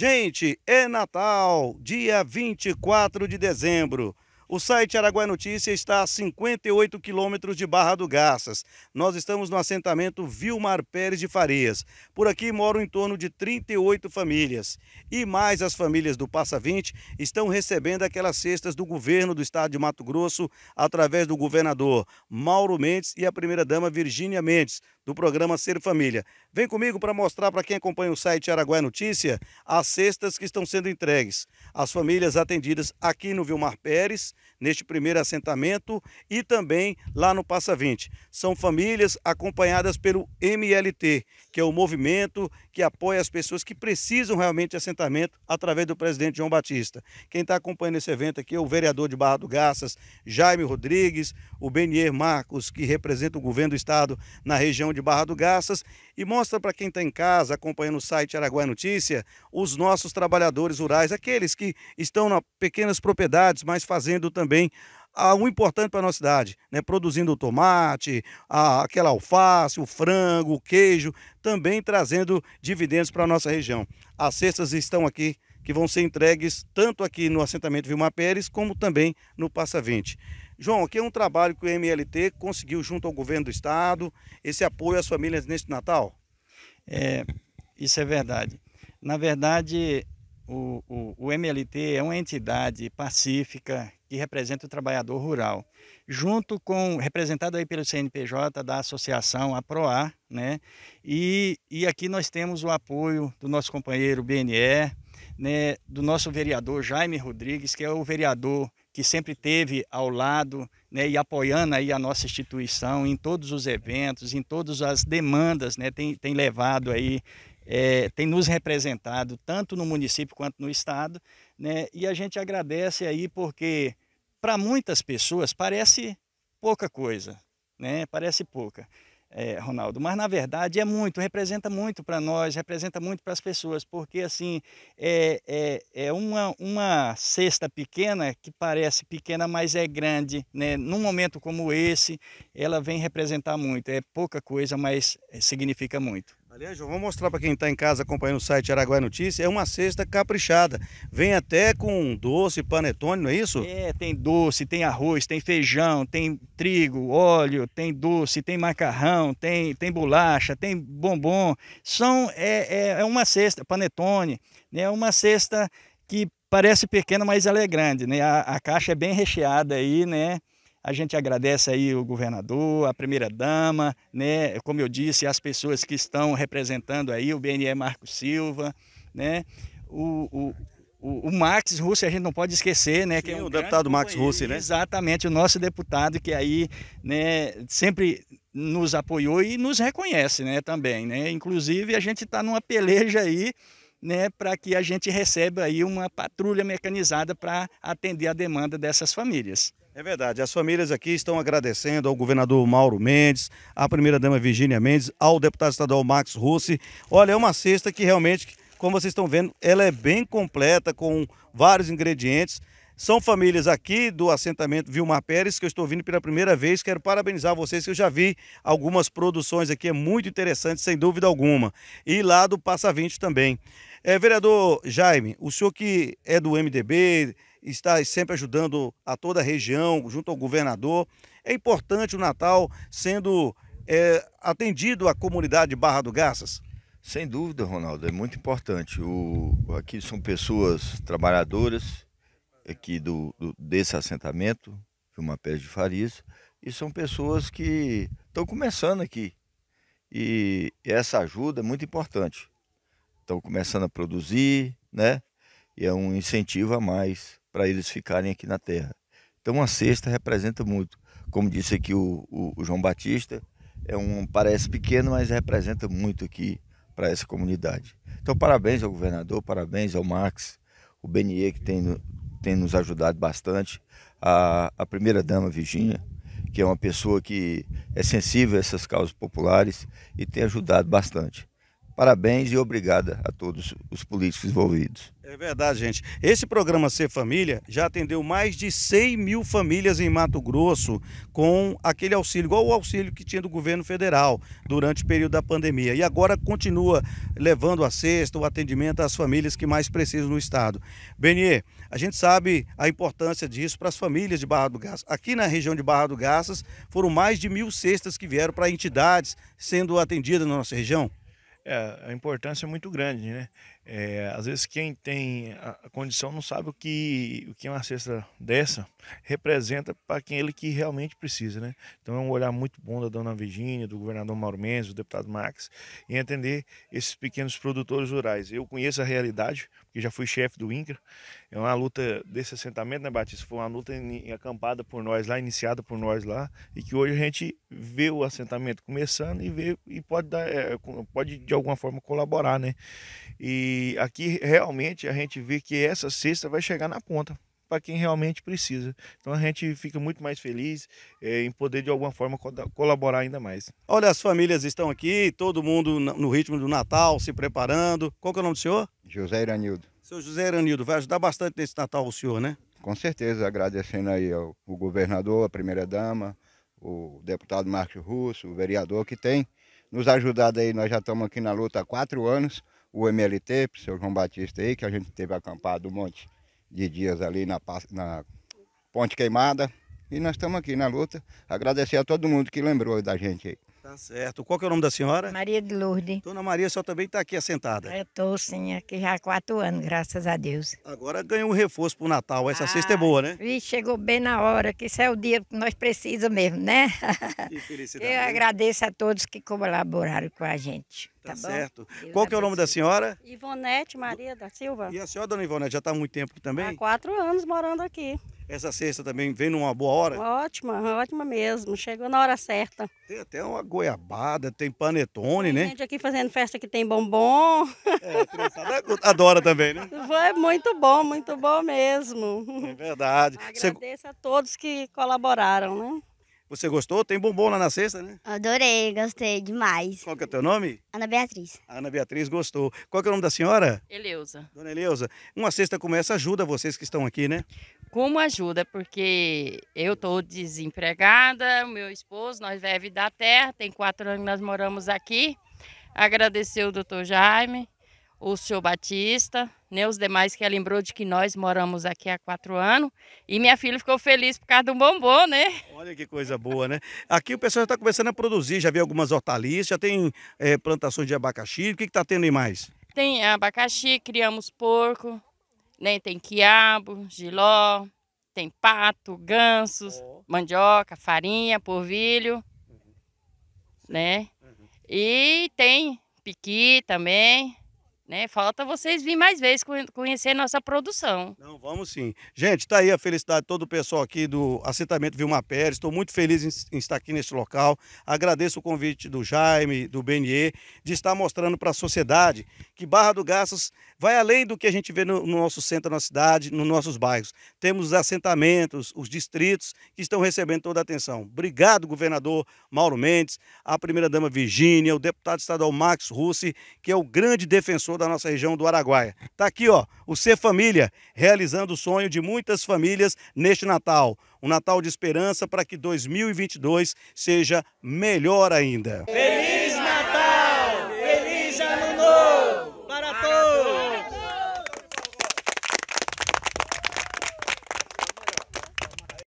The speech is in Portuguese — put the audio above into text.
Gente, é Natal, dia 24 de dezembro. O site Araguai Notícia está a 58 quilômetros de Barra do Garças. Nós estamos no assentamento Vilmar Pérez de Farias. Por aqui moram em torno de 38 famílias. E mais as famílias do Passa 20 estão recebendo aquelas cestas do governo do estado de Mato Grosso através do governador Mauro Mendes e a primeira-dama Virgínia Mendes, do programa Ser Família. Vem comigo para mostrar para quem acompanha o site Araguai Notícia as cestas que estão sendo entregues. As famílias atendidas aqui no Vilmar Pérez neste primeiro assentamento e também lá no Passa 20. São famílias acompanhadas pelo MLT, que é o movimento que apoia as pessoas que precisam realmente de assentamento através do presidente João Batista. Quem está acompanhando esse evento aqui é o vereador de Barra do Garças, Jaime Rodrigues, o Benier Marcos, que representa o governo do estado na região de Barra do Garças, e mostra para quem está em casa, acompanhando o site Araguaia Notícia, os nossos trabalhadores rurais, aqueles que estão nas pequenas propriedades, mas fazendo também algo ah, importante para a nossa cidade, né? produzindo o tomate, a, aquela alface, o frango, o queijo, também trazendo dividendos para a nossa região. As cestas estão aqui, que vão ser entregues tanto aqui no assentamento Vilma Pérez, como também no Passa 20. João, aqui é um trabalho que o MLT conseguiu junto ao governo do estado, esse apoio às famílias neste Natal? É, isso é verdade. Na verdade, o, o, o MLT é uma entidade pacífica que representa o trabalhador rural, junto com, representado aí pelo CNPJ da associação, a PROA, né? E, e aqui nós temos o apoio do nosso companheiro BNE, né, do nosso vereador Jaime Rodrigues, que é o vereador que sempre teve ao lado né, e apoiando aí a nossa instituição em todos os eventos, em todas as demandas, né, tem, tem levado aí é, tem nos representado tanto no município quanto no estado, né? E a gente agradece aí porque para muitas pessoas parece pouca coisa, né? Parece pouca, é, Ronaldo. Mas na verdade é muito, representa muito para nós, representa muito para as pessoas, porque assim é, é, é uma uma cesta pequena que parece pequena, mas é grande, né? Num momento como esse, ela vem representar muito. É pouca coisa, mas significa muito. Aliás, vou mostrar para quem está em casa acompanhando o site Araguai Notícia é uma cesta caprichada. Vem até com doce, panetone, não é isso? É, tem doce, tem arroz, tem feijão, tem trigo, óleo, tem doce, tem macarrão, tem, tem bolacha, tem bombom. São, é, é, é uma cesta, panetone, né? é uma cesta que parece pequena, mas ela é grande, né? A, a caixa é bem recheada aí, né? A gente agradece aí o governador, a primeira-dama, né? como eu disse, as pessoas que estão representando aí, o BNE Marco Silva, né? o, o o, o, Max Russi, a gente não pode esquecer, né? Sim, que é um o deputado Max Russi, né? Exatamente, o nosso deputado que aí, né, sempre nos apoiou e nos reconhece, né, também, né? Inclusive, a gente está numa peleja aí, né, para que a gente receba aí uma patrulha mecanizada para atender a demanda dessas famílias. É verdade. As famílias aqui estão agradecendo ao governador Mauro Mendes, à primeira-dama Virgínia Mendes, ao deputado estadual Max Russi. Olha, é uma cesta que realmente, como vocês estão vendo, ela é bem completa, com vários ingredientes. São famílias aqui do assentamento Vilmar Pérez, que eu estou vindo pela primeira vez. Quero parabenizar vocês, que eu já vi algumas produções aqui, é muito interessante, sem dúvida alguma. E lá do Passa 20 também. É, vereador Jaime, o senhor que é do MDB, está sempre ajudando a toda a região, junto ao governador. É importante o Natal sendo é, atendido à comunidade Barra do Garças? Sem dúvida, Ronaldo, é muito importante. O, aqui são pessoas trabalhadoras aqui do, do desse assentamento, uma Pérez de Farias, e são pessoas que estão começando aqui. E essa ajuda é muito importante. Estão começando a produzir, né? E é um incentivo a mais para eles ficarem aqui na terra. Então a cesta representa muito. Como disse aqui o, o, o João Batista, é um parece pequeno, mas representa muito aqui para essa comunidade. Então parabéns ao governador, parabéns ao Max, o Benier que tem, tem nos ajudado bastante, a, a primeira dama Virginia, que é uma pessoa que é sensível a essas causas populares e tem ajudado bastante. Parabéns e obrigada a todos os políticos envolvidos. É verdade, gente. Esse programa Ser Família já atendeu mais de 100 mil famílias em Mato Grosso com aquele auxílio, igual o auxílio que tinha do governo federal durante o período da pandemia. E agora continua levando a cesta, o atendimento às famílias que mais precisam no estado. Benier, a gente sabe a importância disso para as famílias de Barra do Garças. Aqui na região de Barra do Garças foram mais de mil cestas que vieram para entidades sendo atendidas na nossa região. É, a importância é muito grande, né? É, às vezes quem tem a condição não sabe o que, o que uma cesta dessa representa para quem ele que realmente precisa, né? Então é um olhar muito bom da dona Virginia, do governador Mauro Mendes, do deputado Max, em atender esses pequenos produtores rurais. Eu conheço a realidade, porque já fui chefe do INCRA, é uma luta desse assentamento, né, Batista? Foi uma luta acampada por nós lá, iniciada por nós lá, e que hoje a gente vê o assentamento começando e, vê, e pode, dar, é, pode de alguma forma colaborar, né? E aqui realmente a gente vê que essa cesta vai chegar na ponta para quem realmente precisa. Então a gente fica muito mais feliz é, em poder de alguma forma co colaborar ainda mais. Olha, as famílias estão aqui, todo mundo no ritmo do Natal, se preparando. Qual que é o nome do senhor? José Iranildo. Seu José Iranildo, vai ajudar bastante nesse Natal o senhor, né? Com certeza, agradecendo aí ao, governador, a primeira-dama, o deputado Marcos Russo, o vereador que tem nos ajudado aí, nós já estamos aqui na luta há quatro anos, o MLT, o seu João Batista aí, que a gente teve acampado um monte de dias ali na, na ponte queimada, e nós estamos aqui na luta, agradecer a todo mundo que lembrou da gente aí. Tá certo. Qual que é o nome da senhora? Maria de Lourdes. Dona Maria, a senhora também está aqui assentada? Eu estou sim, aqui já há quatro anos, graças a Deus. Agora ganhou um reforço para o Natal, essa ah, é boa, né? E chegou bem na hora, que isso é o dia que nós precisamos mesmo, né? Que felicidade. Eu né? agradeço a todos que colaboraram com a gente. Tá, tá certo. Deus Qual que é o nome da senhora? Ivonete Maria da Silva. E a senhora, dona Ivonete, já está há muito tempo também? Há quatro anos morando aqui. Essa cesta também vem numa boa hora? Ótima, ótima mesmo. Chegou na hora certa. Tem até uma goiabada, tem panetone, tem né? gente aqui fazendo festa que tem bombom. É, é adora também, né? Foi é muito bom, muito bom mesmo. É verdade. Agradeço Você... a todos que colaboraram, né? Você gostou? Tem bombom lá na cesta, né? Adorei, gostei demais. Qual que é o teu nome? Ana Beatriz. Ana Beatriz gostou. Qual que é o nome da senhora? Eleusa. Dona Eleusa, uma cesta como essa ajuda vocês que estão aqui, né? Como ajuda? Porque eu estou desempregada, meu esposo, nós vive da terra, tem quatro anos que nós moramos aqui. Agradecer o doutor Jaime, o senhor Batista, né? Os demais que ela lembrou de que nós moramos aqui há quatro anos. E minha filha ficou feliz por causa do bombom, né? Olha que coisa boa, né? Aqui o pessoal já está começando a produzir, já vi algumas hortaliças, já tem é, plantações de abacaxi. O que está tendo aí mais? Tem abacaxi, criamos porco, né? tem quiabo, giló, tem pato, gansos, oh. mandioca, farinha, porvilho, uhum. né? Uhum. E tem piqui também. Né? Falta vocês virem mais vezes conhecer nossa produção. Não, vamos sim. Gente, está aí a felicidade de todo o pessoal aqui do assentamento Vilma Pérez. Estou muito feliz em, estar aqui neste local. Agradeço o convite do Jaime, do BNE, de estar mostrando para a sociedade que Barra do Garças vai além do que a gente vê no, no nosso centro, na cidade, nos nossos bairros. Temos os assentamentos, os distritos que estão recebendo toda a atenção. Obrigado, governador Mauro Mendes, a primeira-dama Virgínia, o deputado estadual Max Russi, que é o grande defensor da nossa região do Araguaia. Está aqui, ó, o Ser Família, realizando o sonho de muitas famílias neste Natal. Um Natal de esperança para que 2022 seja melhor ainda. Feliz!